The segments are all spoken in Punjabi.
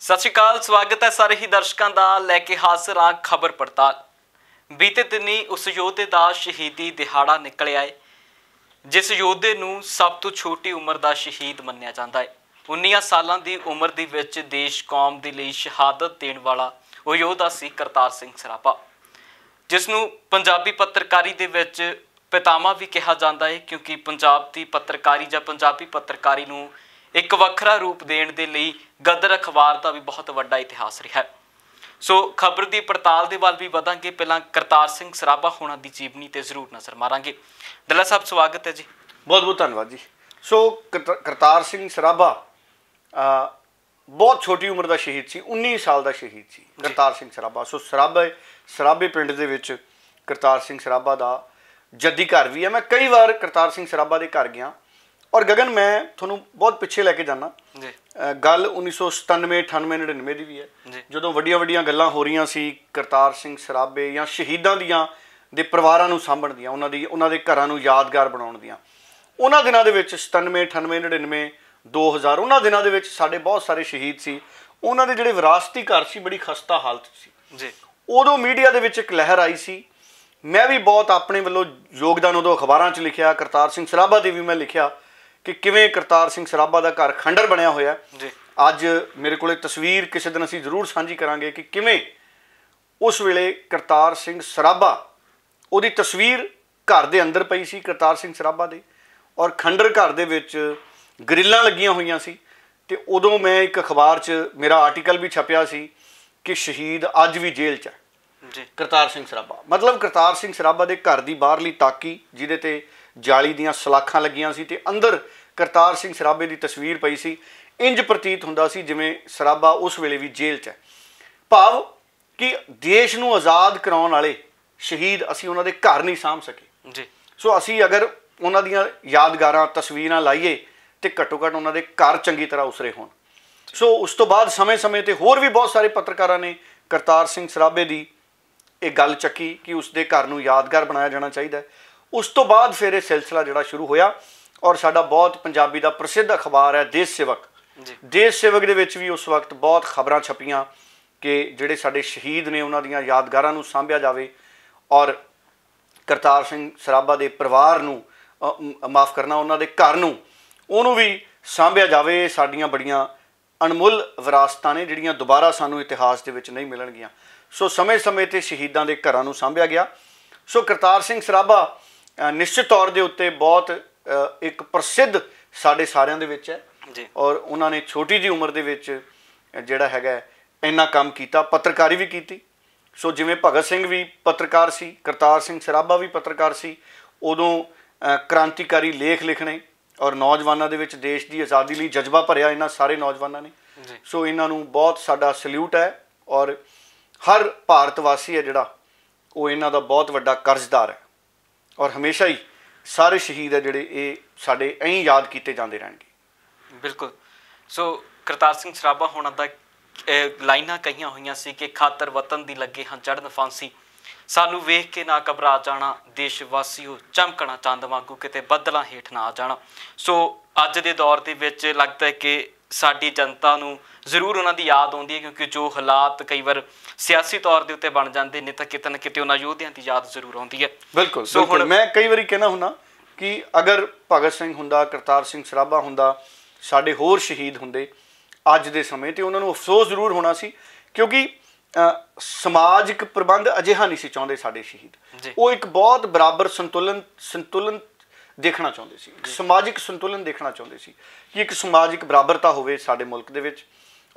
ਸਤਿ ਸ਼੍ਰੀ ਅਕਾਲ ਸਵਾਗਤ ਹੈ ਸਾਰੇ ਹੀ ਦਰਸ਼ਕਾਂ ਦਾ ਲੈ ਕੇ ਹਾਜ਼ਰ ਆ ਖਬਰ ਪੜਤਾਲ ਬੀਤੇ ਦਿਨੀ ਉਸ ਯੋਧੇ ਦਾ ਸ਼ਹੀਦੀ ਦਿਹਾੜਾ ਨਿਕਲਿਆ ਹੈ ਜਿਸ ਯੋਧੇ ਨੂੰ ਸਭ ਤੋਂ ਛੋਟੀ ਉਮਰ ਦਾ ਸ਼ਹੀਦ ਮੰਨਿਆ ਜਾਂਦਾ ਹੈ 19 ਸਾਲਾਂ ਦੀ ਉਮਰ ਦੀ ਵਿੱਚ ਦੇਸ਼ ਕੌਮ ਦੇ ਲਈ ਸ਼ਹਾਦਤ ਦੇਣ ਵਾਲਾ ਉਹ ਯੋਧਾ ਸੀ ਕਰਤਾਰ ਸਿੰਘ ਸਰਾਪਾ ਜਿਸ ਨੂੰ ਪੰਜਾਬੀ ਪੱਤਰਕਾਰੀ ਦੇ ਵਿੱਚ ਪਿਤਾਮਾ ਵੀ ਕਿਹਾ ਜਾਂਦਾ ਹੈ ਕਿਉਂਕਿ ਪੰਜਾਬ ਦੀ ਪੱਤਰਕਾਰੀ ਜਾਂ ਪੰਜਾਬੀ ਪੱਤਰਕਾਰੀ ਨੂੰ ਇੱਕ ਵੱਖਰਾ ਰੂਪ ਦੇਣ ਦੇ ਲਈ ਗਦਰ ਅਖਬਾਰ ਦਾ ਵੀ ਬਹੁਤ ਵੱਡਾ ਇਤਿਹਾਸ ਰਿਹਾ ਹੈ ਸੋ ਖਬਰ ਦੀ ਪੜਤਾਲ ਦੇ ਵੱਲ ਵੀ ਵਧਾਂਗੇ ਪਹਿਲਾਂ ਕਰਤਾਰ ਸਿੰਘ ਸਰਾਭਾ ਹੋਣਾ ਦੀ ਜੀਵਨੀ ਤੇ ਜ਼ਰੂਰ ਨਜ਼ਰ ਮਾਰਾਂਗੇ ਦੱਲਾ ਸਾਹਿਬ ਸਵਾਗਤ ਹੈ ਜੀ ਬਹੁਤ ਬਹੁਤ ਧੰਨਵਾਦ ਜੀ ਸੋ ਕਰਤਾਰ ਸਿੰਘ ਸਰਾਭਾ ਬਹੁਤ ਛੋਟੀ ਉਮਰ ਦਾ ਸ਼ਹੀਦ ਸੀ 19 ਸਾਲ ਦਾ ਸ਼ਹੀਦ ਸੀ ਕਰਤਾਰ ਸਿੰਘ ਸਰਾਭਾ ਸੋ ਸਰਾਭੇ ਸਰਾਭੇ ਪਿੰਡ ਦੇ ਵਿੱਚ ਕਰਤਾਰ ਸਿੰਘ ਸਰਾਭਾ ਦਾ ਜੱਦੀ ਘਰ ਵੀ ਹੈ ਮੈਂ ਕਈ ਵਾਰ ਕਰਤਾਰ ਸਿੰਘ ਸਰਾਭਾ ਦੇ ਘਰ ਗਿਆ ਔਰ ਗਗਨ ਮੈਂ ਤੁਹਾਨੂੰ ਬਹੁਤ ਪਿੱਛੇ ਲੈ ਕੇ ਜਾਣਾ ਜੀ ਗੱਲ 1997 98 99 ਦੀ ਵੀ ਹੈ ਜਦੋਂ ਵੱਡੀਆਂ ਵੱਡੀਆਂ ਗੱਲਾਂ ਹੋ ਰਹੀਆਂ ਸੀ ਕਰਤਾਰ ਸਿੰਘ ਸਰਾਬੇ ਜਾਂ ਸ਼ਹੀਦਾਂ ਦੀਆਂ ਦੇ ਪਰਿਵਾਰਾਂ ਨੂੰ ਸਾਂਭਣ ਦੀਆਂ ਉਹਨਾਂ ਦੀ ਉਹਨਾਂ ਦੇ ਘਰਾਂ ਨੂੰ ਯਾਦਗਾਰ ਬਣਾਉਣ ਦੀਆਂ ਉਹਨਾਂ ਦਿਨਾਂ ਦੇ ਵਿੱਚ 97 98 99 2000 ਉਹਨਾਂ ਦਿਨਾਂ ਦੇ ਵਿੱਚ ਸਾਡੇ ਬਹੁਤ ਸਾਰੇ ਸ਼ਹੀਦ ਸੀ ਉਹਨਾਂ ਦੇ ਜਿਹੜੇ ਵਿਰਾਸਤੀ ਘਰ ਸੀ ਬੜੀ ਖਸਤਾ ਹਾਲਤ ਸੀ ਜੀ ਉਦੋਂ ਮੀਡੀਆ ਦੇ ਵਿੱਚ ਇੱਕ ਲਹਿਰ ਆਈ ਸੀ ਮੈਂ ਵੀ ਬਹੁਤ ਆਪਣੇ ਵੱਲੋਂ ਯੋਗਦਾਨ ਉਦੋਂ ਅਖਬਾਰਾਂ 'ਚ ਲਿਖਿਆ ਕਰਤਾਰ ਸਿੰਘ ਸਰਾਭਾ ਦੀ ਵੀ ਮੈਂ ਲਿਖਿਆ ਕਿ ਕਿਵੇਂ ਕਰਤਾਰ ਸਿੰਘ ਸਰਾਭਾ ਦਾ ਘਰ ਖੰਡਰ ਬਣਿਆ ਹੋਇਆ ਜੀ ਅੱਜ ਮੇਰੇ ਕੋਲੇ ਤਸਵੀਰ ਕਿਸੇ ਦਿਨ ਅਸੀਂ ਜ਼ਰੂਰ ਸਾਂਝੀ ਕਰਾਂਗੇ ਕਿ ਕਿਵੇਂ ਉਸ ਵੇਲੇ ਕਰਤਾਰ ਸਿੰਘ ਸਰਾਭਾ ਉਹਦੀ ਤਸਵੀਰ ਘਰ ਦੇ ਅੰਦਰ ਪਈ ਸੀ ਕਰਤਾਰ ਸਿੰਘ ਸਰਾਭਾ ਦੇ ਔਰ ਖੰਡਰ ਘਰ ਦੇ ਵਿੱਚ ਗ੍ਰਿਲਾਂ ਲੱਗੀਆਂ ਹੋਈਆਂ ਸੀ ਤੇ ਉਦੋਂ ਮੈਂ ਇੱਕ ਅਖਬਾਰ 'ਚ ਮੇਰਾ ਆਰਟੀਕਲ ਵੀ ਛਪਿਆ ਸੀ ਕਿ ਸ਼ਹੀਦ ਅੱਜ ਵੀ ਜੇਲ੍ਹ 'ਚ ਹੈ ਜੀ ਕਰਤਾਰ ਸਿੰਘ ਸਰਾਭਾ ਮਤਲਬ ਕਰਤਾਰ ਸਿੰਘ ਸਰਾਭਾ ਦੇ ਘਰ ਦੀ ਬਾਹਰਲੀ ਤਾਕੀ ਜਿਹਦੇ ਤੇ ਜਾਲੀ ਦੀਆਂ ਸਲਾਖਾਂ ਲੱਗੀਆਂ ਸੀ ਤੇ ਅੰਦਰ ਕਰਤਾਰ ਸਿੰਘ ਸਰਾਬੇ ਦੀ ਤਸਵੀਰ ਪਈ ਸੀ ਇੰਜ ਪ੍ਰਤੀਤ ਹੁੰਦਾ ਸੀ ਜਿਵੇਂ ਸਰਾਬਾ ਉਸ ਵੇਲੇ ਵੀ ਜੇਲ੍ਹ 'ਚ ਹੈ ਭਾਵ ਕਿ ਦੇਸ਼ ਨੂੰ ਆਜ਼ਾਦ ਕਰਾਉਣ ਵਾਲੇ ਸ਼ਹੀਦ ਅਸੀਂ ਉਹਨਾਂ ਦੇ ਘਰ ਨਹੀਂ ਸਾਂਭ ਸਕੇ ਜੀ ਸੋ ਅਸੀਂ ਅਗਰ ਉਹਨਾਂ ਦੀਆਂ ਯਾਦਗਾਰਾਂ ਤਸਵੀਰਾਂ ਲਾਈਏ ਤੇ ਘੱਟੋ ਘੱਟ ਉਹਨਾਂ ਦੇ ਘਰ ਚੰਗੀ ਤਰ੍ਹਾਂ ਉਸਰੇ ਹੋਣ ਸੋ ਉਸ ਤੋਂ ਬਾਅਦ ਸਮੇਂ-ਸਮੇਂ ਤੇ ਹੋਰ ਵੀ ਬਹੁਤ ਸਾਰੇ ਪੱਤਰਕਾਰਾਂ ਨੇ ਕਰਤਾਰ ਸਿੰਘ ਸਰਾਬੇ ਦੀ ਇਹ ਗੱਲ ਚੱਕੀ ਕਿ ਉਸ ਦੇ ਘਰ ਨੂੰ ਯਾਦਗਾਰ ਬਣਾਇਆ ਜਾਣਾ ਚਾਹੀਦਾ ਹੈ ਉਸ ਤੋਂ ਬਾਅਦ ਫਿਰ ਇਹ ਸਿਲਸਿਲਾ ਜਿਹੜਾ ਸ਼ੁਰੂ ਹੋਇਆ ਔਰ ਸਾਡਾ ਬਹੁਤ ਪੰਜਾਬੀ ਦਾ ਪ੍ਰਸਿੱਧ ਅਖਬਾਰ ਹੈ ਦੇਸ਼ ਸੇਵਕ ਜੀ ਦੇਸ਼ ਸੇਵਕ ਦੇ ਵਿੱਚ ਵੀ ਉਸ ਵਕਤ ਬਹੁਤ ਖਬਰਾਂ ਛਪੀਆਂ ਕਿ ਜਿਹੜੇ ਸਾਡੇ ਸ਼ਹੀਦ ਨੇ ਉਹਨਾਂ ਦੀਆਂ ਯਾਦਗਾਰਾਂ ਨੂੰ ਸਾਂਭਿਆ ਜਾਵੇ ਔਰ ਕਰਤਾਰ ਸਿੰਘ ਸਰਾਭਾ ਦੇ ਪਰਿਵਾਰ ਨੂੰ ਮਾਫ ਕਰਨਾ ਉਹਨਾਂ ਦੇ ਘਰ ਨੂੰ ਉਹਨੂੰ ਵੀ ਸਾਂਭਿਆ ਜਾਵੇ ਸਾਡੀਆਂ ਬੜੀਆਂ ਅਣਮੁੱਲ ਵਿਰਾਸਤਾਂ ਨੇ ਜਿਹੜੀਆਂ ਦੁਬਾਰਾ ਸਾਨੂੰ ਇਤਿਹਾਸ ਦੇ ਵਿੱਚ ਨਹੀਂ ਮਿਲਣਗੀਆਂ ਸੋ ਸਮੇਂ-ਸਮੇਂ ਤੇ ਸ਼ਹੀਦਾਂ ਦੇ ਘਰਾਂ ਨੂੰ ਸਾਂਭਿਆ ਗਿਆ ਸੋ ਕਰਤਾਰ ਸਿੰਘ ਸਰਾਭਾ ਨਿਸ਼ਚਿਤ ਤੌਰ ਦੇ ਉੱਤੇ ਬਹੁਤ ਇੱਕ ਪ੍ਰਸਿੱਧ ਸਾਡੇ ਸਾਰਿਆਂ ਦੇ ਵਿੱਚ ਹੈ ਜੀ ਔਰ ਉਹਨਾਂ ਨੇ ਛੋਟੀ ਜੀ ਉਮਰ ਦੇ ਵਿੱਚ ਜਿਹੜਾ ਹੈਗਾ ਇੰਨਾ ਕੰਮ ਕੀਤਾ ਪੱਤਰਕਾਰੀ ਵੀ ਕੀਤੀ ਸੋ ਜਿਵੇਂ ਭਗਤ ਸਿੰਘ ਵੀ ਪੱਤਰਕਾਰ ਸੀ ਕਰਤਾਰ ਸਿੰਘ ਸਰਾਭਾ ਵੀ ਪੱਤਰਕਾਰ ਸੀ ਉਦੋਂ ਕ੍ਰਾਂਤੀਕਾਰੀ ਲੇਖ ਲਿਖਣੇ ਔਰ ਨੌਜਵਾਨਾਂ ਦੇ ਵਿੱਚ ਦੇਸ਼ ਦੀ ਆਜ਼ਾਦੀ ਲਈ ਜਜ਼ਬਾ ਭਰਿਆ ਇਹਨਾਂ ਸਾਰੇ ਨੌਜਵਾਨਾਂ ਨੇ ਸੋ ਇਹਨਾਂ ਨੂੰ ਬਹੁਤ ਸਾਡਾ ਸਲੂਟ ਹੈ ਔਰ ਹਰ ਭਾਰਤ ਵਾਸੀ ਹੈ ਜਿਹੜਾ ਉਹ ਇਹਨਾਂ ਦਾ ਬਹੁਤ ਵੱਡਾ ਕਰਜ਼ਦਾਰ ਹੈ ਔਰ ਹਮੇਸ਼ਾ ਹੀ ਸਾਰੇ ਸ਼ਹੀਦ ਆ ਜਿਹੜੇ ਇਹ ਸਾਡੇ ਐਂ ਯਾਦ ਕੀਤੇ ਜਾਂਦੇ ਰਹਿਣਗੇ ਬਿਲਕੁਲ ਸੋ ਕਰਤਾਰ ਸਿੰਘ ਸਰਾਭਾ ਹੋਣਾਂ ਦਾ ਲਾਈਨਾਂ ਕਹੀਆਂ ਹੋਈਆਂ ਸੀ ਕਿ ਖਾਤਰ ਵਤਨ ਦੀ ਲੱਗੇ ਹਾਂ ਚੜਨ ਫਾਂਸੀ ਸਾਨੂੰ ਵੇਖ ਕੇ ਨਾ ਘਬਰਾ ਜਾਣਾ ਦੇਸ਼ ਵਾਸੀਓ ਚਮਕਣਾ ਚੰਦ ਵਾਂਗੂ ਕਿਤੇ ਬੱਦਲਾਂ ਹੇਠ ਨਾ ਆ ਜਾਣਾ ਸੋ ਅੱਜ ਦੇ ਦੌਰ ਦੇ ਵਿੱਚ ਲੱਗਦਾ ਹੈ ਕਿ ਸਾਡੀ ਜਨਤਾ ਨੂੰ ਜ਼ਰੂਰ ਉਹਨਾਂ ਦੀ ਯਾਦ ਆਉਂਦੀ ਹੈ ਕਿਉਂਕਿ ਜੋ ਹਾਲਾਤ ਕਈ ਵਾਰ ਸਿਆਸੀ ਤੌਰ ਦੇ ਉੱਤੇ ਬਣ ਜਾਂਦੇ ਨੇ ਤਾਂ ਕਿਤੇ ਨਾ ਕਿਤੇ ਉਹਨਾਂ ਯੋਧਿਆਂ ਦੀ ਯਾਦ ਜ਼ਰੂਰ ਆਉਂਦੀ ਹੈ ਬਿਲਕੁਲ ਸੋ ਹੁਣ ਮੈਂ ਕਈ ਵਾਰੀ ਕਹਿਣਾ ਹੁੰਦਾ ਕਿ ਅਗਰ ਭਗਤ ਸਿੰਘ ਹੁੰਦਾ ਕਰਤਾਰ ਸਿੰਘ ਸਰਾਭਾ ਹੁੰਦਾ ਸਾਡੇ ਹੋਰ ਸ਼ਹੀਦ ਹੁੰਦੇ ਅੱਜ ਦੇ ਸਮੇਂ ਤੇ ਉਹਨਾਂ ਨੂੰ ਅਫਸੋਸ ਜ਼ਰੂਰ ਹੋਣਾ ਸੀ ਕਿਉਂਕਿ ਸਮਾਜਿਕ ਪ੍ਰਬੰਧ ਅਜਿਹਾ ਨਹੀਂ ਸੀ ਚਾਹੁੰਦੇ ਸਾਡੇ ਸ਼ਹੀਦ ਉਹ ਇੱਕ ਬਹੁਤ ਬਰਾਬਰ ਸੰਤੁਲਨ ਸੰਤੁਲਨ ਦੇਖਣਾ ਚਾਹੁੰਦੇ ਸੀ ਸਮਾਜਿਕ ਸੰਤੁਲਨ ਦੇਖਣਾ ਚਾਹੁੰਦੇ ਸੀ ਕਿ ਇੱਕ ਸਮਾਜਿਕ ਬਰਾਬਰਤਾ ਹੋਵੇ ਸਾਡੇ ਮੁਲਕ ਦੇ ਵਿੱਚ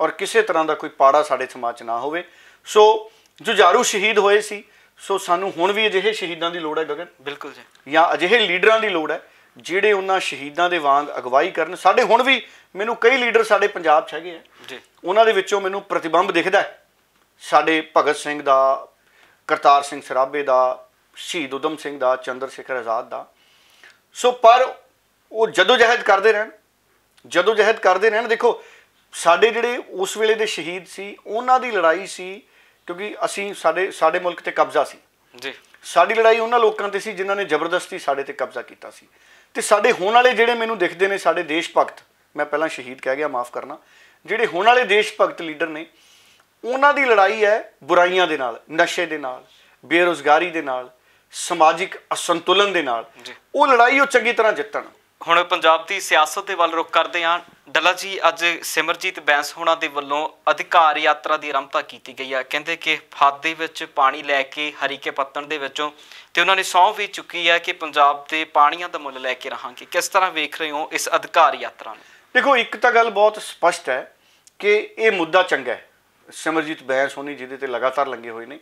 ਔਰ ਕਿਸੇ ਤਰ੍ਹਾਂ ਦਾ ਕੋਈ ਪਾੜਾ ਸਾਡੇ ਸਮਾਜ 'ਚ ਨਾ ਹੋਵੇ ਸੋ ਜੁਝਾਰੂ ਸ਼ਹੀਦ ਹੋਏ ਸੀ ਸੋ ਸਾਨੂੰ ਹੁਣ ਵੀ ਅਜਿਹੇ ਸ਼ਹੀਦਾਂ ਦੀ ਲੋੜ ਹੈ ਗਗਨ ਬਿਲਕੁਲ ਜੀ ਜਾਂ ਅਜਿਹੇ ਲੀਡਰਾਂ ਦੀ ਲੋੜ ਹੈ ਜਿਹੜੇ ਉਹਨਾਂ ਸ਼ਹੀਦਾਂ ਦੇ ਵਾਂਗ ਅਗਵਾਈ ਕਰਨ ਸਾਡੇ ਹੁਣ ਵੀ ਮੈਨੂੰ ਕਈ ਲੀਡਰ ਸਾਡੇ ਪੰਜਾਬ 'ਚ ਹੈਗੇ ਆ ਜੀ ਉਹਨਾਂ ਦੇ ਵਿੱਚੋਂ ਮੈਨੂੰ ਪ੍ਰਤੀਬੰਬ ਦਿਖਦਾ ਸਾਡੇ ਭਗਤ ਸਿੰਘ ਦਾ ਕਰਤਾਰ ਸਿੰਘ ਸਰਾਭੇ ਦਾ ਸ਼ਹੀਦ ਉਦਮ ਸਿੰਘ ਦਾ ਚੰਦਰ ਸ਼ੇਖਰ ਆਜ਼ਾਦ ਦਾ ਸੋ ਪਰ ਉਹ ਜਦੋਂ ਜਹਿਦ ਕਰਦੇ ਰਹਿਣ ਜਦੋਂ ਜਹਿਦ ਕਰਦੇ ਰਹਿਣ ਦੇਖੋ ਸਾਡੇ ਜਿਹੜੇ ਉਸ ਵੇਲੇ ਦੇ ਸ਼ਹੀਦ ਸੀ ਉਹਨਾਂ ਦੀ ਲੜਾਈ ਸੀ ਕਿਉਂਕਿ ਅਸੀਂ ਸਾਡੇ ਸਾਡੇ ਮੁਲਕ ਤੇ ਕਬਜ਼ਾ ਸੀ ਜੀ ਸਾਡੀ ਲੜਾਈ ਉਹਨਾਂ ਲੋਕਾਂ ਤੇ ਸੀ ਜਿਨ੍ਹਾਂ ਨੇ ਜ਼ਬਰਦਸਤੀ ਸਾਡੇ ਤੇ ਕਬਜ਼ਾ ਕੀਤਾ ਸੀ ਤੇ ਸਾਡੇ ਹੋਣ ਵਾਲੇ ਜਿਹੜੇ ਮੈਨੂੰ ਦਿਖਦੇ ਨੇ ਸਾਡੇ ਦੇਸ਼ ਭਗਤ ਮੈਂ ਪਹਿਲਾਂ ਸ਼ਹੀਦ ਕਹਿ ਗਿਆ ਮਾਫ ਕਰਨਾ ਜਿਹੜੇ ਹੋਣ ਵਾਲੇ ਦੇਸ਼ ਭਗਤ ਲੀਡਰ ਨੇ ਉਹਨਾਂ ਦੀ ਲੜਾਈ ਹੈ ਬੁਰਾਈਆਂ ਦੇ ਨਾਲ ਨਸ਼ੇ ਦੇ ਨਾਲ ਬੇਰੋਜ਼ਗਾਰੀ ਦੇ ਨਾਲ ਸਮਾਜਿਕ ਅਸੰਤੁਲਨ ਦੇ ਨਾਲ ਉਹ ਲੜਾਈ ਉਹ ਚੰਗੀ ਤਰ੍ਹਾਂ ਜਿੱਤਣ ਹੁਣ ਪੰਜਾਬ ਦੀ ਸਿਆਸਤ ਦੇ ਵੱਲ ਰੁਕ ਕਰਦੇ ਆਂ ਡੱਲਾ ਜੀ ਅੱਜ ਸਿਮਰਜੀਤ ਬੈਂਸ ਹੋਣਾ ਦੇ ਵੱਲੋਂ ਅਧਿਕਾਰ ਯਾਤਰਾ ਦੀ ਆਰੰਭਤਾ ਕੀਤੀ ਗਈ ਆ ਕਹਿੰਦੇ ਕਿ ਹੱਥ ਦੇ ਵਿੱਚ ਪਾਣੀ ਲੈ ਕੇ ਹਰੀਕੇ ਪੱਤਣ ਦੇ ਵਿੱਚੋਂ ਤੇ ਉਹਨਾਂ ਨੇ ਸੌਂਹ ਵੀ ਚੁੱਕੀ ਆ ਕਿ ਪੰਜਾਬ ਦੇ ਪਾਣੀਆਂ ਦਾ ਮੁੱਲ ਲੈ ਕੇ ਰਹਾਂਗੇ ਕਿਸ ਤਰ੍ਹਾਂ ਵੇਖ ਰਹੇ ਹੋ ਇਸ ਅਧਿਕਾਰ ਯਾਤਰਾ ਨੂੰ ਦੇਖੋ ਇੱਕ ਤਾਂ ਗੱਲ ਬਹੁਤ ਸਪਸ਼ਟ ਹੈ ਕਿ ਇਹ ਮੁੱਦਾ ਚੰਗਾ ਹੈ ਸਿਮਰਜੀਤ ਬੈਂਸ ਹੋਣੀ ਜਿਹਦੇ ਤੇ ਲਗਾਤਾਰ ਲੰਗੇ ਹੋਏ ਨੇ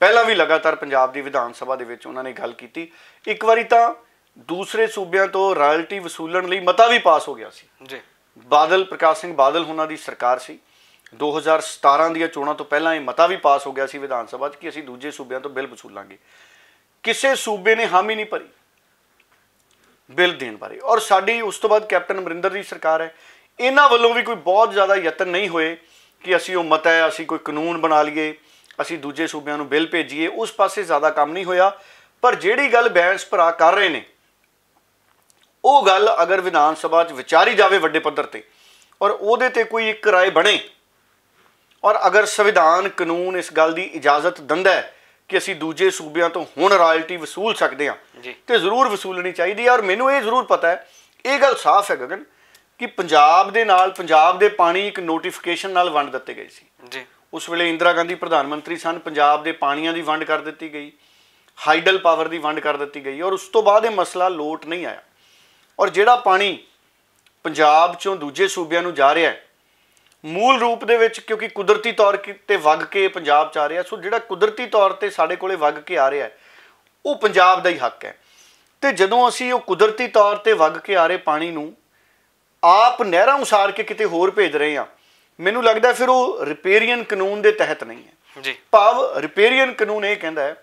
ਪਹਿਲਾਂ ਵੀ ਲਗਾਤਾਰ ਪੰਜਾਬ ਦੀ ਵਿਧਾਨ ਸਭਾ ਦੇ ਵਿੱਚ ਉਹਨਾਂ ਨੇ ਗੱਲ ਕੀਤੀ ਇੱਕ ਵਾਰੀ ਤਾਂ ਦੂਸਰੇ ਸੂਬਿਆਂ ਤੋਂ ਰਾਇਲਟੀ ਵਸੂਲਣ ਲਈ ਮਤਾ ਵੀ ਪਾਸ ਹੋ ਗਿਆ ਸੀ ਜੀ ਬਾਦਲ ਪ੍ਰਕਾਸ਼ ਸਿੰਘ ਬਾਦਲ ਉਹਨਾਂ ਦੀ ਸਰਕਾਰ ਸੀ 2017 ਦੀਆਂ ਚੋਣਾਂ ਤੋਂ ਪਹਿਲਾਂ ਇਹ ਮਤਾ ਵੀ ਪਾਸ ਹੋ ਗਿਆ ਸੀ ਵਿਧਾਨ ਸਭਾ 'ਚ ਕਿ ਅਸੀਂ ਦੂਜੇ ਸੂਬਿਆਂ ਤੋਂ ਬਿੱਲ ਵਸੂਲਾਂਗੇ ਕਿਸੇ ਸੂਬੇ ਨੇ ਹਾਮੀ ਨਹੀਂ ਭਰੀ ਬਿੱਲ ਦੇਣ ਬਾਰੇ ਔਰ ਸਾਡੀ ਉਸ ਤੋਂ ਬਾਅਦ ਕੈਪਟਨ ਅਮਰਿੰਦਰ ਦੀ ਸਰਕਾਰ ਹੈ ਇਹਨਾਂ ਵੱਲੋਂ ਵੀ ਕੋਈ ਬਹੁਤ ਜ਼ਿਆਦਾ ਯਤਨ ਨਹੀਂ ਹੋਏ ਕਿ ਅਸੀਂ ਉਹ ਮਤਾ ਹੈ ਅਸੀਂ ਕੋਈ ਕਾਨੂੰਨ ਬਣਾ ਲਈਏ ਅਸੀਂ ਦੂਜੇ ਸੂਬਿਆਂ ਨੂੰ ਬਿੱਲ ਭੇਜੀਏ ਉਸ ਪਾਸੇ ਜ਼ਿਆਦਾ ਕੰਮ ਨਹੀਂ ਹੋਇਆ ਪਰ ਜਿਹੜੀ ਗੱਲ ਬੈਂਸ ਭਰਾ ਕਰ ਰਹੇ ਨੇ ਉਹ ਗੱਲ ਅਗਰ ਵਿਧਾਨ ਸਭਾ 'ਚ ਵਿਚਾਰੀ ਜਾਵੇ ਵੱਡੇ ਪੱਧਰ ਤੇ ਔਰ ਉਹਦੇ ਤੇ ਕੋਈ ਇੱਕ رائے ਬਣੇ ਔਰ ਅਗਰ ਸੰਵਿਧਾਨ ਕਾਨੂੰਨ ਇਸ ਗੱਲ ਦੀ ਇਜਾਜ਼ਤ ਦਿੰਦਾ ਹੈ ਕਿ ਅਸੀਂ ਦੂਜੇ ਸੂਬਿਆਂ ਤੋਂ ਹੁਣ ਰਾਇਲਟੀ ਵਸੂਲ ਸਕਦੇ ਹਾਂ ਤੇ ਜ਼ਰੂਰ ਵਸੂਲਣੀ ਚਾਹੀਦੀ ਹੈ ਔਰ ਮੈਨੂੰ ਇਹ ਜ਼ਰੂਰ ਪਤਾ ਹੈ ਇਹ ਗੱਲ ਸਾਫ਼ ਹੈ ਗਗਨ ਕਿ ਪੰਜਾਬ ਦੇ ਨਾਲ ਪੰਜਾਬ ਦੇ ਪਾਣੀ ਇੱਕ ਨੋਟੀਫਿਕੇਸ਼ਨ ਨਾਲ ਵੰਡ ਦਿੱਤੇ ਗਏ ਸੀ ਜੀ ਉਸ ਵੇਲੇ ਇੰਦਰਾ ਗਾਂਧੀ ਪ੍ਰਧਾਨ ਮੰਤਰੀ ਸਨ ਪੰਜਾਬ ਦੇ ਪਾਣੀਆਂ ਦੀ ਵੰਡ ਕਰ ਦਿੱਤੀ ਗਈ ਹਾਈਡਲ ਪਾਵਰ ਦੀ ਵੰਡ ਕਰ ਦਿੱਤੀ ਗਈ ਔਰ ਉਸ ਤੋਂ ਬਾਅਦ ਇਹ ਮਸਲਾ ਲੋਟ ਨਹੀਂ ਆਇਆ ਔਰ ਜਿਹੜਾ ਪਾਣੀ ਪੰਜਾਬ ਚੋਂ ਦੂਜੇ ਸੂਬਿਆਂ ਨੂੰ ਜਾ ਰਿਹਾ ਹੈ ਮੂਲ ਰੂਪ ਦੇ ਵਿੱਚ ਕਿਉਂਕਿ ਕੁਦਰਤੀ ਤੌਰ ਤੇ ਵਗ ਕੇ ਪੰਜਾਬ ਚ ਆ ਰਿਹਾ ਸੋ ਜਿਹੜਾ ਕੁਦਰਤੀ ਤੌਰ ਤੇ ਸਾਡੇ ਕੋਲੇ ਵਗ ਕੇ ਆ ਰਿਹਾ ਉਹ ਪੰਜਾਬ ਦਾ ਹੀ ਹੱਕ ਹੈ ਤੇ ਜਦੋਂ ਅਸੀਂ ਉਹ ਕੁਦਰਤੀ ਤੌਰ ਤੇ ਵਗ ਕੇ ਆ ਰਹੇ ਪਾਣੀ ਨੂੰ ਆਪ ਨਹਿਰਾਂ ਉਸਾਰ ਕੇ ਕਿਤੇ ਹੋਰ ਭੇਜ ਰਹੇ ਹਾਂ ਮੈਨੂੰ ਲੱਗਦਾ ਫਿਰ ਉਹ ਰਿਪੇਰੀਅਨ ਕਾਨੂੰਨ ਦੇ ਤਹਿਤ ਨਹੀਂ ਹੈ ਜੀ ਭਾਵ ਰਿਪੇਰੀਅਨ ਕਾਨੂੰਨ ਇਹ ਕਹਿੰਦਾ ਹੈ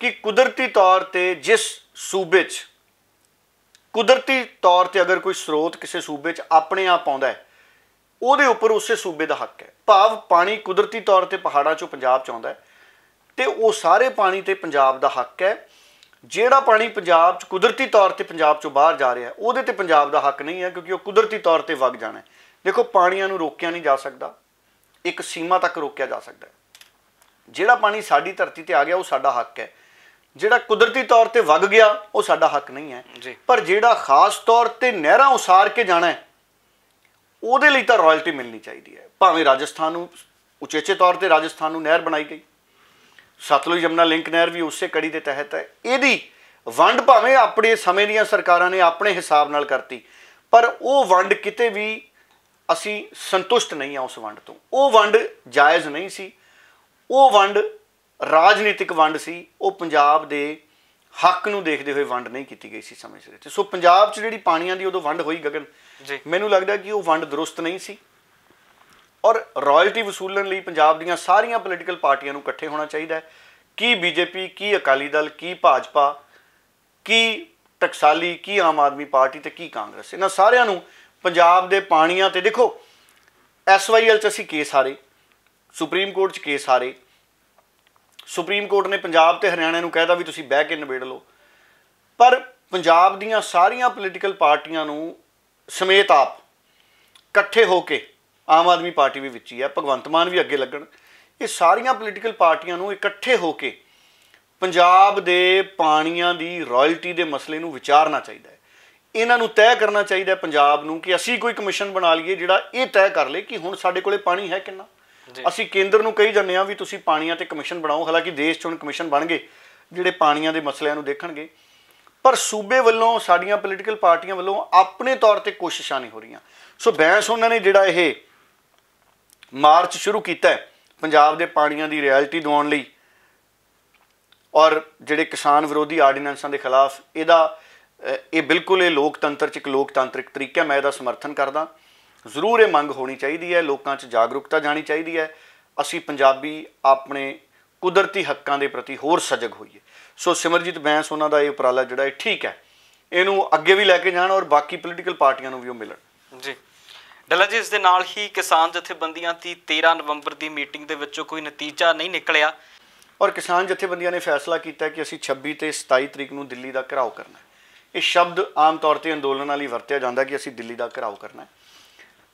ਕਿ ਕੁਦਰਤੀ ਤੌਰ ਤੇ ਜਿਸ ਸੂਬੇ 'ਚ ਕੁਦਰਤੀ ਤੌਰ ਤੇ ਅਗਰ ਕੋਈ ਸਰੋਤ ਕਿਸੇ ਸੂਬੇ 'ਚ ਆਪਣੇ ਆਪ ਆਉਂਦਾ ਹੈ ਉਹਦੇ ਉੱਪਰ ਉਸੇ ਸੂਬੇ ਦਾ ਹੱਕ ਹੈ ਭਾਵ ਪਾਣੀ ਕੁਦਰਤੀ ਤੌਰ ਤੇ ਪਹਾੜਾਂ 'ਚੋਂ ਪੰਜਾਬ 'ਚ ਆਉਂਦਾ ਹੈ ਤੇ ਉਹ ਸਾਰੇ ਪਾਣੀ ਤੇ ਪੰਜਾਬ ਦਾ ਹੱਕ ਹੈ ਜਿਹੜਾ ਪਾਣੀ ਪੰਜਾਬ 'ਚ ਕੁਦਰਤੀ ਤੌਰ ਤੇ ਪੰਜਾਬ 'ਚੋਂ ਬਾਹਰ ਜਾ ਰਿਹਾ ਉਹਦੇ ਤੇ ਪੰਜਾਬ ਦਾ ਹੱਕ ਨਹੀਂ ਹੈ ਕਿਉਂਕਿ ਉਹ ਕੁਦਰਤੀ ਤੌਰ ਤੇ ਵਗ ਜਾਣਾ ਹੈ ਦੇਖੋ ਪਾਣੀਆਂ ਨੂੰ ਰੋਕਿਆ ਨਹੀਂ ਜਾ ਸਕਦਾ ਇੱਕ ਸੀਮਾ ਤੱਕ ਰੋਕਿਆ ਜਾ ਸਕਦਾ ਜਿਹੜਾ ਪਾਣੀ ਸਾਡੀ ਧਰਤੀ ਤੇ ਆ ਗਿਆ ਉਹ ਸਾਡਾ ਹੱਕ ਹੈ ਜਿਹੜਾ ਕੁਦਰਤੀ ਤੌਰ ਤੇ ਵਗ ਗਿਆ ਉਹ ਸਾਡਾ ਹੱਕ ਨਹੀਂ ਹੈ ਪਰ ਜਿਹੜਾ ਖਾਸ ਤੌਰ ਤੇ ਨਹਿਰਾਂ ਉਸਾਰ ਕੇ ਜਾਣਾ ਹੈ ਉਹਦੇ ਲਈ ਤਾਂ ਰਾਇਲਟੀ ਮਿਲਣੀ ਚਾਹੀਦੀ ਹੈ ਭਾਵੇਂ ਰਾਜਸਥਾਨ ਨੂੰ ਉਚੇਚੇ ਤੌਰ ਤੇ ਰਾਜਸਥਾਨ ਨੂੰ ਨਹਿਰ ਬਣਾਈ ਗਈ ਸਤਲੁਜ ਜਮਨਾ ਲਿੰਕ ਨਹਿਰ ਵੀ ਉਸੇ ਕੜੀ ਦੇ ਤਹਿਤ ਹੈ ਇਹਦੀ ਵੰਡ ਭਾਵੇਂ ਆਪਣੇ ਸਮੇਂ ਦੀਆਂ ਸਰਕਾਰਾਂ ਨੇ ਆਪਣੇ ਹਿਸਾਬ ਨਾਲ ਕਰਤੀ ਪਰ ਉਹ ਵੰਡ ਕਿਤੇ ਵੀ ਅਸੀਂ ਸੰਤੁਸ਼ਟ ਨਹੀਂ ਆ ਉਸ ਵੰਡ ਤੋਂ ਉਹ ਵੰਡ ਜਾਇਜ਼ ਨਹੀਂ ਸੀ ਉਹ ਵੰਡ ਰਾਜਨੀਤਿਕ ਵੰਡ ਸੀ ਉਹ ਪੰਜਾਬ ਦੇ ਹੱਕ ਨੂੰ ਦੇਖਦੇ ਹੋਏ ਵੰਡ ਨਹੀਂ ਕੀਤੀ ਗਈ ਸੀ ਸਮਝ ਸਿਰ ਤੇ ਸੋ ਪੰਜਾਬ 'ਚ ਜਿਹੜੀ ਪਾਣੀਆਂ ਦੀ ਉਦੋਂ ਵੰਡ ਹੋਈ ਗਗਨ ਮੈਨੂੰ ਲੱਗਦਾ ਕਿ ਉਹ ਵੰਡ ਦਰੁਸਤ ਨਹੀਂ ਸੀ ਔਰ ਰਾਇਲਟੀ ਵਸੂਲਣ ਲਈ ਪੰਜਾਬ ਦੀਆਂ ਸਾਰੀਆਂ ਪੋਲੀਟੀਕਲ ਪਾਰਟੀਆਂ ਨੂੰ ਇਕੱਠੇ ਹੋਣਾ ਚਾਹੀਦਾ ਹੈ ਕੀ ਬੀਜੇਪੀ ਕੀ ਅਕਾਲੀ ਦਲ ਕੀ ਭਾਜਪਾ ਕੀ ਟਕਸਾਲੀ ਕੀ ਆਮ ਆਦਮੀ ਪਾਰਟੀ ਤੇ ਕੀ ਕਾਂਗਰਸ ਇਹਨਾਂ ਸਾਰਿਆਂ ਨੂੰ ਪੰਜਾਬ ਦੇ ਪਾਣੀਆਂ ਤੇ ਦੇਖੋ ਐਸਵਾਈਐਲ ਚ ਅਸੀਂ ਕੇਸ ਹਾਰੇ ਸੁਪਰੀਮ ਕੋਰਟ ਚ ਕੇਸ ਹਾਰੇ ਸੁਪਰੀਮ ਕੋਰਟ ਨੇ ਪੰਜਾਬ ਤੇ ਹਰਿਆਣਾ ਨੂੰ ਕਹਿਦਾ ਵੀ ਤੁਸੀਂ ਬਹਿ ਕੇ ਨਿਬੇੜ ਲਓ ਪਰ ਪੰਜਾਬ ਦੀਆਂ ਸਾਰੀਆਂ ਪੋਲੀਟੀਕਲ ਪਾਰਟੀਆਂ ਨੂੰ ਸਮੇਤ ਆਪ ਇਕੱਠੇ ਹੋ ਕੇ ਆਮ ਆਦਮੀ ਪਾਰਟੀ ਵੀ ਵਿੱਚ ਹੀ ਹੈ ਭਗਵੰਤ ਮਾਨ ਵੀ ਅੱਗੇ ਲੱਗਣ ਇਹ ਸਾਰੀਆਂ ਪੋਲੀਟੀਕਲ ਪਾਰਟੀਆਂ ਨੂੰ ਇਕੱਠੇ ਹੋ ਕੇ ਪੰਜਾਬ ਦੇ ਪਾਣੀਆਂ ਦੀ ਰਾਇਲਟੀ ਦੇ ਮਸਲੇ ਨੂੰ ਵਿਚਾਰਨਾ ਚਾਹੀਦਾ ਹੈ ਇਹਨਾਂ ਨੂੰ ਤੈਅ ਕਰਨਾ ਚਾਹੀਦਾ ਪੰਜਾਬ ਨੂੰ ਕਿ ਅਸੀਂ ਕੋਈ ਕਮਿਸ਼ਨ ਬਣਾ ਲਈਏ ਜਿਹੜਾ ਇਹ ਤੈਅ ਕਰ ਲੇ ਕਿ ਹੁਣ ਸਾਡੇ ਕੋਲੇ ਪਾਣੀ ਹੈ ਕਿੰਨਾ ਅਸੀਂ ਕੇਂਦਰ ਨੂੰ ਕਹੀ ਜਾਂਦੇ ਆ ਵੀ ਤੁਸੀਂ ਪਾਣੀਆਂ ਤੇ ਕਮਿਸ਼ਨ ਬਣਾਓ ਹਾਲਾਂਕਿ ਦੇਸ਼ 'ਚ ਹੁਣ ਕਮਿਸ਼ਨ ਬਣ ਗਏ ਜਿਹੜੇ ਪਾਣੀਆਂ ਦੇ ਮਸਲਿਆਂ ਨੂੰ ਦੇਖਣਗੇ ਪਰ ਸੂਬੇ ਵੱਲੋਂ ਸਾਡੀਆਂ ਪੋਲੀਟੀਕਲ ਪਾਰਟੀਆਂ ਵੱਲੋਂ ਆਪਣੇ ਤੌਰ ਤੇ ਕੋਸ਼ਿਸ਼ਾਂ ਨਹੀਂ ਹੋ ਰਹੀਆਂ ਸੋ ਬੈਂਸ ਉਹਨਾਂ ਨੇ ਜਿਹੜਾ ਇਹ ਮਾਰਚ ਸ਼ੁਰੂ ਕੀਤਾ ਹੈ ਪੰਜਾਬ ਦੇ ਪਾਣੀਆਂ ਦੀ ਰਿਐਲਿਟੀ ਦਿਵਾਉਣ ਲਈ ਔਰ ਜਿਹੜੇ ਕਿਸਾਨ ਵਿਰੋਧੀ ਆਰਡੀਨੈਂਸਾਂ ਦੇ ਖਿਲਾਫ ਇਹਦਾ ਇਹ ਬਿਲਕੁਲ ਇਹ ਲੋਕਤੰਤਰ ਚ ਇੱਕ ਲੋਕਤਾਂਤਰਿਕ ਤਰੀਕਾ ਮੈਂ ਇਹਦਾ ਸਮਰਥਨ ਕਰਦਾ ਜ਼ਰੂਰ ਇਹ ਮੰਗ ਹੋਣੀ ਚਾਹੀਦੀ ਹੈ ਲੋਕਾਂ 'ਚ ਜਾਗਰੂਕਤਾ ਜਾਣੀ ਚਾਹੀਦੀ ਹੈ ਅਸੀਂ ਪੰਜਾਬੀ ਆਪਣੇ ਕੁਦਰਤੀ ਹੱਕਾਂ ਦੇ ਪ੍ਰਤੀ ਹੋਰ ਸਜਗ ਹੋਈਏ ਸੋ ਸਿਮਰਜੀਤ ਬੈਂਸ ਉਹਨਾਂ ਦਾ ਇਹ ਉਪਰਾਲਾ ਜਿਹੜਾ ਇਹ ਠੀਕ ਹੈ ਇਹਨੂੰ ਅੱਗੇ ਵੀ ਲੈ ਕੇ ਜਾਣ ਔਰ ਬਾਕੀ ਪੋਲੀਟੀਕਲ ਪਾਰਟੀਆਂ ਨੂੰ ਵੀ ਉਹ ਮਿਲਣ ਜੀ ਡੱਲਾ ਜੀ ਇਸ ਦੇ ਨਾਲ ਹੀ ਕਿਸਾਨ ਜਥੇਬੰਦੀਆਂ ਦੀ 13 ਨਵੰਬਰ ਦੀ ਮੀਟਿੰਗ ਦੇ ਵਿੱਚੋਂ ਕੋਈ ਨਤੀਜਾ ਨਹੀਂ ਨਿਕਲਿਆ ਔਰ ਕਿਸਾਨ ਜਥੇਬੰਦੀਆਂ ਨੇ ਫੈਸਲਾ ਕੀਤਾ ਕਿ ਅਸੀਂ 26 ਤੇ 27 ਤਰੀਕ ਨੂੰ ਦਿੱਲੀ ਦਾ ਘਰਾਓ ਕਰਨਾ ਹੈ ਇਹ ਸ਼ਬਦ ਆਮ ਤੌਰ ਤੇ ਅੰਦੋਲਨ ਵਾਲੀ ਵਰਤਿਆ ਜਾਂਦਾ ਕਿ ਅਸੀਂ ਦਿੱਲੀ ਦਾ ਘਰਾਓ ਕਰਨਾ ਹੈ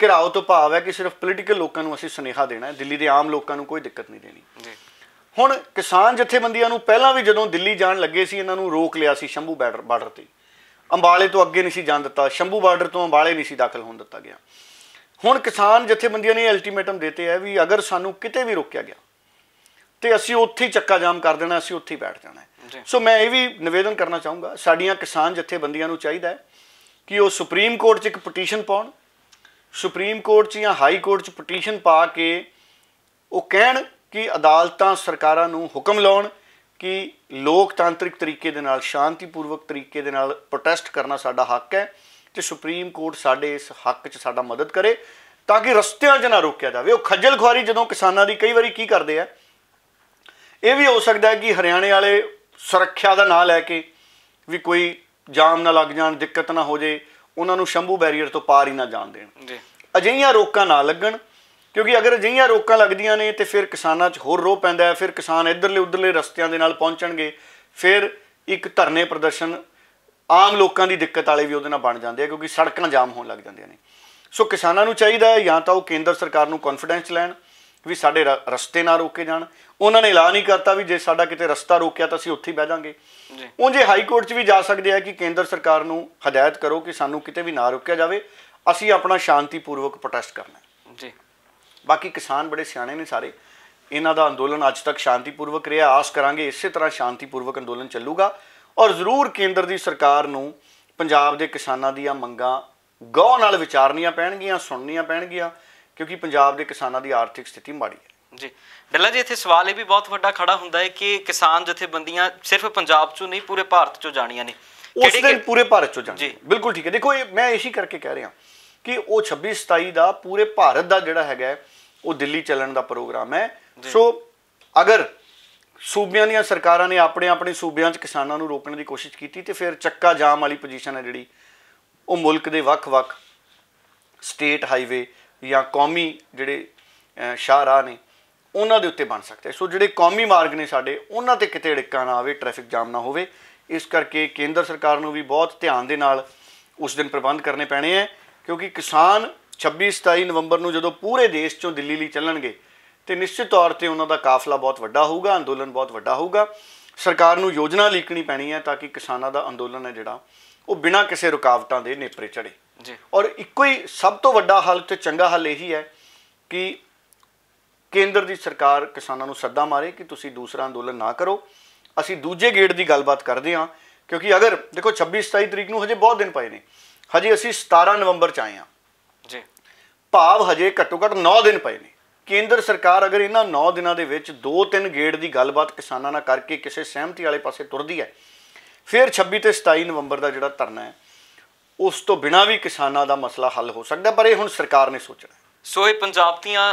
ਘਰਾਓ ਤੋਂ ਭਾਵ ਹੈ ਕਿ ਸਿਰਫ ਪੋਲੀਟੀਕਲ ਲੋਕਾਂ ਨੂੰ ਅਸੀਂ ਸੁਨੇਹਾ ਦੇਣਾ ਹੈ ਦਿੱਲੀ ਦੇ ਆਮ ਲੋਕਾਂ ਨੂੰ ਕੋਈ ਦਿੱਕਤ ਨਹੀਂ ਦੇਣੀ ਜੀ ਹੁਣ ਕਿਸਾਨ ਜਥੇਬੰਦੀਆਂ ਨੂੰ ਪਹਿਲਾਂ ਵੀ ਜਦੋਂ ਦਿੱਲੀ ਜਾਣ ਲੱਗੇ ਸੀ ਇਹਨਾਂ ਨੂੰ ਰੋਕ ਲਿਆ ਸੀ ਸ਼ੰਭੂ ਬਾਰਡਰ ਤੇ ਅੰਬਾਲੇ ਤੋਂ ਅੱਗੇ ਨਹੀਂ ਸੀ ਜਾਣ ਦਿੱਤਾ ਸ਼ੰਭੂ ਬਾਰਡਰ ਤੋਂ ਅੰਬਾਲੇ ਨਹੀਂ ਸੀ ਦਾਖਲ ਹੋਣ ਦਿੱਤਾ ਗਿਆ ਹੁਣ ਕਿਸਾਨ ਜਥੇਬੰਦੀਆਂ ਨੇ ਅਲਟੀਮੇਟਮ ਦਿੱਤੇ ਹੈ ਵੀ ਅਗਰ ਸਾਨੂੰ ਕਿਤੇ ਵੀ ਰੋਕਿਆ ਗਿਆ ਤੇ ਅਸੀਂ ਉੱਥੇ ਹੀ ਚੱਕਾ ਜਾਮ ਕਰ ਦੇਣਾ ਅਸੀਂ ਉੱਥੇ ਹੀ ਬੈਠ ਜਾਣਾ ਸੋ ਮੈਂ ਇਹ ਵੀ ਨਿਵੇਦਨ ਕਰਨਾ ਚਾਹੂੰਗਾ ਸਾਡੀਆਂ ਕਿਸਾਨ ਜਥੇਬੰਦੀਆਂ ਨੂੰ ਚਾਹੀਦਾ ਹੈ ਕਿ ਉਹ ਸੁਪਰੀਮ ਕੋਰਟ 'ਚ ਇੱਕ ਪਟੀਸ਼ਨ ਪਾਉਣ ਸੁਪਰੀਮ ਕੋਰਟ 'ਚ ਜਾਂ ਹਾਈ ਕੋਰਟ 'ਚ ਪਟੀਸ਼ਨ ਪਾ ਕੇ ਉਹ ਕਹਿਣ ਕਿ ਅਦਾਲਤਾਂ ਸਰਕਾਰਾਂ ਨੂੰ ਹੁਕਮ ਲਾਉਣ ਕਿ ਲੋਕਤਾਂਤਰਿਕ ਤਰੀਕੇ ਦੇ ਨਾਲ ਸ਼ਾਂਤੀਪੂਰਵਕ ਤਰੀਕੇ ਦੇ ਨਾਲ ਪ੍ਰੋਟੈਸਟ ਕਰਨਾ ਸਾਡਾ ਹੱਕ ਹੈ ਤੇ ਸੁਪਰੀਮ ਕੋਰਟ ਸਾਡੇ ਇਸ ਹੱਕ 'ਚ ਸਾਡਾ ਮਦਦ ਕਰੇ ਤਾਂ ਕਿ ਰਸਤਿਆਂ 'ਚ ਨਾ ਰੋਕਿਆ ਜਾਵੇ ਉਹ ਖੱਜਲ ਖੁਆਰੀ ਜਦੋਂ ਕਿਸਾਨਾਂ ਦੀ ਕਈ ਵਾਰੀ ਕੀ ਕਰਦੇ ਆ ਇਹ ਵੀ ਹੋ ਸਕਦਾ ਹੈ ਕਿ ਹਰਿਆਣੇ ਵਾਲੇ ਸੁਰੱਖਿਆ ਦਾ ਨਾਂ ਲੈ ਕੇ ਵੀ ਕੋਈ ਜਾਮ ਨਾ ਲੱਗ ਜਾਣ ਦਿੱਕਤ ਨਾ ਹੋ ਜੇ ਉਹਨਾਂ ਨੂੰ ਸ਼ੰਭੂ ਬੈਰੀਅਰ ਤੋਂ ਪਾਰ ਹੀ ਨਾ ਜਾਣ ਦੇਣ ਜੀ ਅਜਿਹੀਆਂ ਰੋਕਾਂ ਨਾ ਲੱਗਣ ਕਿਉਂਕਿ ਅਗਰ ਅਜਿਹੀਆਂ ਰੋਕਾਂ ਲੱਗਦੀਆਂ ਨੇ ਤੇ ਫਿਰ ਕਿਸਾਨਾਂ 'ਚ ਹੋਰ ਰੋਹ ਪੈਂਦਾ ਹੈ ਫਿਰ ਕਿਸਾਨ ਇਧਰਲੇ ਉਧਰਲੇ ਰਸਤਿਆਂ ਦੇ ਨਾਲ ਪਹੁੰਚਣਗੇ ਫਿਰ ਇੱਕ ਧਰਨੇ ਪ੍ਰਦਰਸ਼ਨ ਆਮ ਲੋਕਾਂ ਦੀ ਦਿੱਕਤ ਵਾਲੇ ਵੀ ਉਹਦੇ ਨਾਲ ਬਣ ਜਾਂਦੇ ਆ ਕਿਉਂਕਿ ਸੜਕਾਂ ਜਾਮ ਹੋਣ ਲੱਗ ਜਾਂਦੀਆਂ ਨੇ ਸੋ ਕਿਸਾਨਾਂ ਨੂੰ ਚਾਹੀਦਾ ਹੈ ਜਾਂ ਤਾਂ ਉਹ ਕੇਂਦਰ ਸਰਕਾਰ ਨੂੰ ਕੌਨਫੀਡੈਂਸ ਲੈਣ ਵੀ ਸਾਡੇ ਰਸਤੇ ਨਾ ਰੋਕੇ ਜਾਣ ਉਹਨਾਂ ਨੇ ਐਲਾਨ ਹੀ ਕਰਤਾ ਵੀ ਜੇ ਸਾਡਾ ਕਿਤੇ ਰਸਤਾ ਰੋਕਿਆ ਤਾਂ ਅਸੀਂ ਉੱਥੇ ਹੀ ਬਹਿ ਜਾਾਂਗੇ ਜੀ ਉਂਝੇ ਹਾਈ ਕੋਰਟ 'ਚ ਵੀ ਜਾ ਸਕਦੇ ਆ ਕਿ ਕੇਂਦਰ ਸਰਕਾਰ ਨੂੰ ਹਦਾਇਤ ਕਰੋ ਕਿ ਸਾਨੂੰ ਕਿਤੇ ਵੀ ਨਾ ਰੋਕਿਆ ਜਾਵੇ ਅਸੀਂ ਆਪਣਾ ਸ਼ਾਂਤੀਪੂਰਵਕ ਪ੍ਰੋਟੈਸਟ ਕਰਨਾ ਜੀ ਬਾਕੀ ਕਿਸਾਨ ਬੜੇ ਸਿਆਣੇ ਨੇ ਸਾਰੇ ਇਹਨਾਂ ਦਾ ਅੰਦੋਲਨ ਅੱਜ ਤੱਕ ਸ਼ਾਂਤੀਪੂਰਵਕ ਰਿਹਾ ਆਸ ਕਰਾਂਗੇ ਇਸੇ ਤਰ੍ਹਾਂ ਸ਼ਾਂਤੀਪੂਰਵਕ ਅੰਦੋਲਨ ਚੱਲੂਗਾ ਔਰ ਜ਼ਰੂਰ ਕੇਂਦਰ ਦੀ ਸਰਕਾਰ ਨੂੰ ਪੰਜਾਬ ਦੇ ਕਿਸਾਨਾਂ ਦੀਆਂ ਮੰਗਾਂ ਗੌਰ ਨਾਲ ਵਿਚਾਰਨੀਆਂ ਪੈਣਗੀਆਂ ਸੁਣਨੀਆਂ ਪੈਣਗੀਆਂ ਕਿਉਂਕਿ ਪੰਜਾਬ ਦੇ ਕਿਸਾਨਾਂ ਦੀ ਆਰਥਿਕ ਸਥਿਤੀ ਮਾੜੀ ਹੈ ਜੀ ਡੱਲਾ ਜੀ ਇੱਥੇ ਸਵਾਲ ਇਹ ਵੀ ਬਹੁਤ ਵੱਡਾ ਖੜਾ ਹੁੰਦਾ ਹੈ ਕਿ ਕਿਸਾਨ ਜਥੇਬੰਦੀਆਂ ਸਿਰਫ ਪੰਜਾਬ ਚੋਂ ਨਹੀਂ ਪੂਰੇ ਭਾਰਤ ਚੋਂ ਜਾਣੀਆਂ ਨੇ ਉਸ ਦਿਨ ਪੂਰੇ ਭਾਰਤ ਚੋਂ ਜਾਣੀਆਂ ਬਿਲਕੁਲ ਠੀਕ ਹੈ ਦੇਖੋ ਇਹ ਮੈਂ ਇਸੇ ਕਰਕੇ ਕਹਿ ਰਿਹਾ ਕਿ ਉਹ 26 27 ਦਾ ਪੂਰੇ ਭਾਰਤ ਦਾ ਜਿਹੜਾ ਹੈਗਾ ਉਹ ਦਿੱਲੀ ਚੱਲਣ ਦਾ ਪ੍ਰੋਗਰਾਮ ਹੈ ਸੋ ਅਗਰ ਸੂਬਿਆਂ ਦੀਆਂ ਸਰਕਾਰਾਂ ਨੇ ਆਪਣੇ ਆਪਣੇ ਸੂਬਿਆਂ 'ਚ ਕਿਸਾਨਾਂ ਨੂੰ ਰੋਕਣ ਦੀ ਕੋਸ਼ਿਸ਼ ਕੀਤੀ ਤੇ ਫਿਰ ਚੱਕਾ ਜਾਮ ਵਾਲੀ ਪੋਜੀਸ਼ਨ ਹੈ ਜਿਹੜੀ ਉਹ ਮੁਲਕ ਦੇ ਵੱਖ-ਵੱਖ ਸਟੇਟ ਹਾਈਵੇ ਜਾਂ ਕੌਮੀ ਜਿਹੜੇ ਸ਼ਾਹਰਾਹ ਨੇ ਉਹਨਾਂ ਦੇ ਉੱਤੇ ਬਣ ਸਕਦਾ ਸੋ ਜਿਹੜੇ ਕੌਮੀ ਮਾਰਗ ਨੇ ਸਾਡੇ ਉਹਨਾਂ ਤੇ ਕਿਤੇ ੜਿੱਕਾ ਨਾ ਆਵੇ ਟ੍ਰੈਫਿਕ ਜਾਮ ਨਾ ਹੋਵੇ ਇਸ ਕਰਕੇ ਕੇਂਦਰ ਸਰਕਾਰ ਨੂੰ ਵੀ ਬਹੁਤ ਧਿਆਨ ਦੇ ਨਾਲ ਉਸ ਦਿਨ ਪ੍ਰਬੰਧ ਕਰਨੇ ਪੈਣੇ ਆ ਕਿਉਂਕਿ ਕਿਸਾਨ 26 27 ਨਵੰਬਰ ਨੂੰ ਜਦੋਂ ਪੂਰੇ ਦੇਸ਼ ਚੋਂ ਦਿੱਲੀ ਲਈ ਚੱਲਣਗੇ ਤੇ ਨਿਸ਼ਚਿਤ ਤੌਰ ਤੇ ਉਹਨਾਂ ਦਾ ਕਾਫਲਾ ਬਹੁਤ ਵੱਡਾ ਹੋਊਗਾ ਅੰਦੋਲਨ ਬਹੁਤ ਵੱਡਾ ਹੋਊਗਾ ਸਰਕਾਰ ਨੂੰ ਯੋਜਨਾ ਲਿਖਣੀ ਪੈਣੀ ਹੈ ਤਾਂ ਕਿ ਕਿਸਾਨਾਂ ਦਾ ਅੰਦੋਲਨ ਹੈ ਜਿਹੜਾ ਉਹ ਬਿਨਾਂ ਕਿਸੇ ਰੁਕਾਵਟਾਂ ਦੇ ਨੇਪਰੇ ਚੜੇ ਜੀ ਔਰ ਇੱਕੋ ਹੀ ਸਭ ਤੋਂ ਵੱਡਾ ਹੱਲ ਤੇ ਚੰਗਾ ਹੱਲ ਇਹੀ ਹੈ ਕਿ ਕੇਂਦਰ ਦੀ ਸਰਕਾਰ ਕਿਸਾਨਾਂ ਨੂੰ ਸੱਦਾ ਮਾਰੇ ਕਿ ਤੁਸੀਂ ਦੂਸਰਾ ਅੰਦੋਲਨ ਨਾ ਕਰੋ ਅਸੀਂ ਦੂਜੇ ਗੇੜ ਦੀ ਗੱਲਬਾਤ ਕਰਦੇ ਹਾਂ ਕਿਉਂਕਿ ਅਗਰ ਦੇਖੋ 26 27 ਤਰੀਕ ਨੂੰ ਹਜੇ ਬਹੁਤ ਦਿਨ ਪਏ ਨੇ ਹਜੇ ਅਸੀਂ 17 ਨਵੰਬਰ ਚ ਆਏ ਹਾਂ ਜੀ ਭਾਵ ਹਜੇ ਘੱਟੋ ਘੱਟ 9 ਦਿਨ ਪਏ ਨੇ ਕੇਂਦਰ ਸਰਕਾਰ ਅਗਰ ਇਹਨਾਂ 9 ਦਿਨਾਂ ਦੇ ਵਿੱਚ ਦੋ ਤਿੰਨ ਗੇੜ ਦੀ ਗੱਲਬਾਤ ਕਿਸਾਨਾਂ ਨਾਲ ਕਰਕੇ ਕਿਸੇ ਸਹਿਮਤੀ ਵਾਲੇ ਪਾਸੇ ਤੁਰਦੀ ਹੈ ਫਿਰ 26 ਤੇ 27 ਨਵੰਬਰ ਦਾ ਜਿਹੜਾ ਧਰਨਾ ਹੈ ਉਸ ਤੋਂ ਬਿਨਾ ਵੀ ਕਿਸਾਨਾਂ ਦਾ ਮਸਲਾ ਹੱਲ ਹੋ ਸਕਦਾ ਪਰ ਇਹ ਹੁਣ ਸਰਕਾਰ ਨੇ ਸੋਚਣਾ ਸੋ ਇਹ ਪੰਜਾਬ ਦੀਆਂ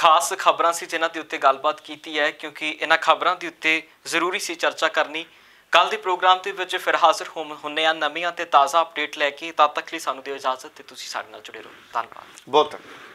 ਖਾਸ ਖਬਰਾਂ ਸੀ ਜਿਨ੍ਹਾਂ ਦੇ ਉੱਤੇ ਗੱਲਬਾਤ ਕੀਤੀ ਹੈ ਕਿਉਂਕਿ ਇਹਨਾਂ ਖਬਰਾਂ ਦੇ ਉੱਤੇ ਜ਼ਰੂਰੀ ਸੀ ਚਰਚਾ ਕਰਨੀ ਕੱਲ ਦੇ ਪ੍ਰੋਗਰਾਮ ਦੇ ਵਿੱਚ ਫਿਰ ਹਾਜ਼ਰ ਹੁੰਨੇ ਆ ਨਵੀਆਂ ਤੇ ਤਾਜ਼ਾ ਅਪਡੇਟ ਲੈ ਕੇ ਤਦ ਤੱਕ ਲਈ ਸਾਨੂੰ ਦਿਓ ਇਜਾਜ਼ਤ ਤੇ ਤੁਸੀਂ ਸਾਡੇ ਨਾਲ ਜੁੜੇ ਰਹੋ ਧੰਨਵਾਦ ਬਹੁਤ ਧੰਨਵਾਦ